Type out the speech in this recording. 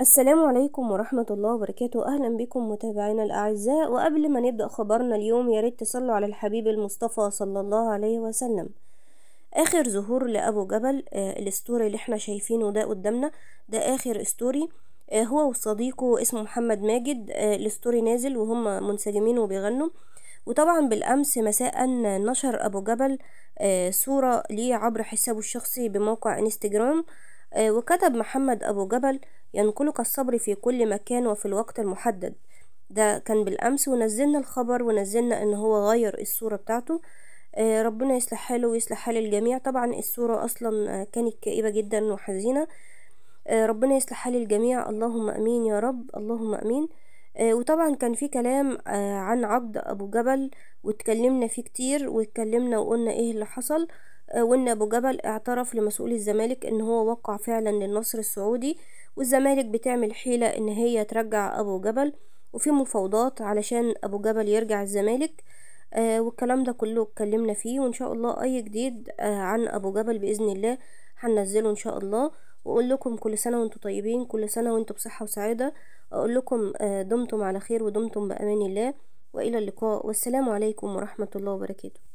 السلام عليكم ورحمة الله وبركاته أهلا بكم متابعينا الأعزاء وقبل ما نبدأ خبرنا اليوم يا ريت تصلوا على الحبيب المصطفى صلى الله عليه وسلم آخر ظهور لأبو جبل آه الستوري اللي احنا شايفينه ده قدامنا ده آخر ستوري آه هو وصديقه اسمه محمد ماجد آه الستوري نازل وهم منسجمين وبيغنوا وطبعا بالأمس مساء نشر أبو جبل آه صورة ليه عبر حسابه الشخصي بموقع انستجرام آه وكتب محمد أبو جبل ينقلك الصبر في كل مكان وفي الوقت المحدد ده كان بالأمس ونزلنا الخبر ونزلنا إن هو غير الصورة بتاعته آه، ربنا يصلح حاله ويصلح حال الجميع طبعا الصورة أصلا آه، كانت كئيبة جدا وحزينة آه، ربنا يصلح حال الجميع اللهم أمين يا رب اللهم أمين وطبعا كان في كلام عن عبد أبو جبل واتكلمنا فيه كتير واتكلمنا وقلنا إيه اللي حصل وان ابو جبل اعترف لمسؤول الزمالك ان هو وقع فعلا للنصر السعودي والزمالك بتعمل حيلة ان هي ترجع ابو جبل وفي مفاوضات علشان ابو جبل يرجع الزمالك آه، والكلام ده كله اتكلمنا فيه وان شاء الله اي جديد آه، عن ابو جبل باذن الله هننزله ان شاء الله واقول لكم كل سنه وانتم طيبين كل سنه وانتم بصحه وسعاده اقول لكم آه، دمتم على خير ودمتم بامان الله والى اللقاء والسلام عليكم ورحمه الله وبركاته